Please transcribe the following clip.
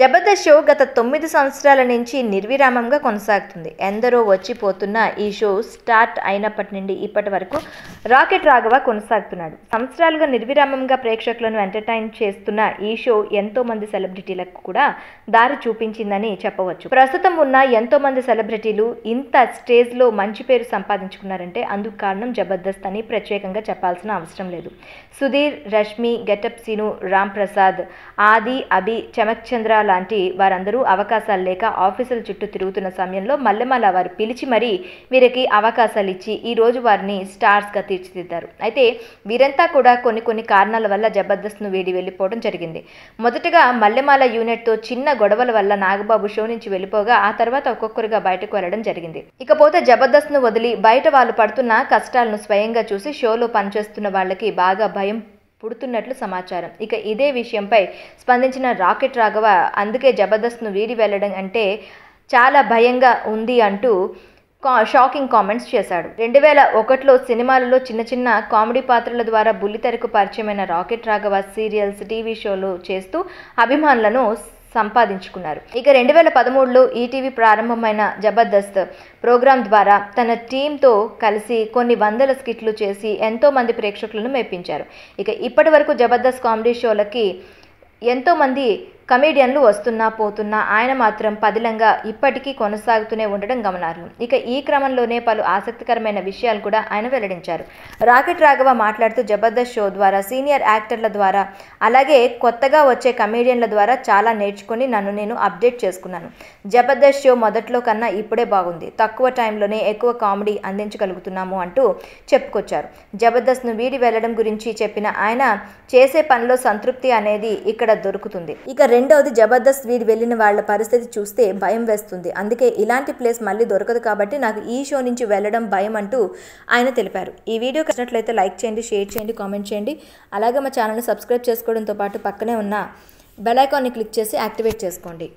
Jabardasth show గత తొమ్మిది సంవత్సరాల నుంచి నిర్విరామంగా కొనసాగుతుంది ఎందరో వచ్చిపోతున్న ఈ షో స్టార్ట్ అయినప్పటి నుండి ఇప్పటి వరకు రాకెట్ రాఘవ కొనసాగుతున్నాడు సంవత్సరాలుగా నిర్విరామంగా ప్రేక్షకులను ఎంటర్టైన్ చేస్తున్న ఈ షో ఎంతో మంది సెలబ్రిటీలకు కూడా దారి చూపించిందని చెప్పవచ్చు ప్రస్తుతం ఉన్న ఎంతో మంది సెలబ్రిటీలు ఇంత స్టేజ్లో మంచి పేరు సంపాదించుకున్నారంటే అందుకు కారణం జబర్దస్త్ అని ప్రత్యేకంగా చెప్పాల్సిన అవసరం లేదు సుధీర్ రష్మి గెటప్ సీను రామ్ ప్రసాద్ ఆది అభి చమక్ చంద్ర లాంటి వారందరూ అవకాశాలు లేక ఆఫీసుల చుట్టూ తిరుగుతున్న సమయంలో మల్లెమాల వారు పిలిచి మరీ వీరికి అవకాశాలు ఇచ్చి ఈ రోజు వారిని స్టార్స్గా తీర్చిదిద్దారు అయితే వీరంతా కూడా కొన్ని కొన్ని కారణాల వల్ల జబర్దస్త్ను వీడి వెళ్ళిపోవడం జరిగింది మొదటగా మల్లెమాల యూనిట్తో చిన్న గొడవల వల్ల నాగబాబు షో నుంచి వెళ్ళిపోగా ఆ తర్వాత ఒక్కొక్కరుగా బయటకు వెళ్ళడం జరిగింది ఇకపోతే జబర్దస్త్ను వదిలి బయట వాళ్ళు పడుతున్న కష్టాలను స్వయంగా చూసి షోలో పనిచేస్తున్న వాళ్ళకి బాగా భయం పుడుతున్నట్లు సమాచారం ఇక ఇదే విషయంపై స్పందించిన రాకెట్ రాఘవ అందుకే జబర్దస్త్ను వీడి వెళ్ళడం అంటే చాలా భయంగా ఉంది అంటూ షాకింగ్ కామెంట్స్ చేశాడు రెండు వేల ఒకటిలో సినిమాలలో చిన్న చిన్న కామెడీ పాత్రల ద్వారా బుల్లితెరకు పరిచయమైన రాకెట్ రాఘవ సీరియల్స్ టీవీ షోలు చేస్తూ అభిమానులను సంపాదించుకున్నారు ఇక రెండు వేల పదమూడులో ఈటీవీ ప్రారంభమైన జబర్దస్త్ ప్రోగ్రాం ద్వారా తన టీంతో కలిసి కొన్ని వందల స్కిట్లు చేసి ఎంతో మంది ప్రేక్షకులను మెప్పించారు ఇక ఇప్పటి వరకు జబర్దస్త్ కామెడీ షోలకి ఎంతోమంది కమేడియన్లు వస్తున్నా పోతున్నా ఆయన మాత్రం పదిలంగా ఇప్పటికీ కొనసాగుతూనే ఉండడం గమనార్హం ఇక ఈ క్రమంలోనే పలు ఆసక్తికరమైన విషయాలు కూడా ఆయన వెల్లడించారు రాకెట్ రాఘవ మాట్లాడుతూ జబర్దస్త్ షో ద్వారా సీనియర్ యాక్టర్ల ద్వారా అలాగే కొత్తగా వచ్చే కమేడియన్ల ద్వారా చాలా నేర్చుకుని నన్ను నేను అప్డేట్ చేసుకున్నాను జబర్దస్త్ షో మొదట్లో కన్నా ఇప్పుడే బాగుంది తక్కువ టైంలోనే ఎక్కువ కామెడీ అందించగలుగుతున్నాము అంటూ చెప్పుకొచ్చారు జబర్దస్త్ను వీడి వెళ్ళడం గురించి చెప్పిన ఆయన చేసే పనిలో సంతృప్తి అనేది ఇక్కడ దొరుకుతుంది ఇక రెండవది జబర్దస్త్ వీడి వెళ్ళిన వాళ్ళ పరిస్థితి చూస్తే భయం వేస్తుంది అందుకే ఇలాంటి ప్లేస్ మళ్ళీ దొరకదు కాబట్టి నాకు ఈ షో నుంచి వెళ్ళడం భయం అంటూ ఆయన తెలిపారు ఈ వీడియో కట్టినట్లయితే లైక్ చేయండి షేర్ చేయండి కామెంట్ చేయండి అలాగే మా ఛానల్ని సబ్స్క్రైబ్ చేసుకోవడంతో పాటు పక్కనే ఉన్న బెల్ ఐకాన్ని క్లిక్ చేసి యాక్టివేట్ చేసుకోండి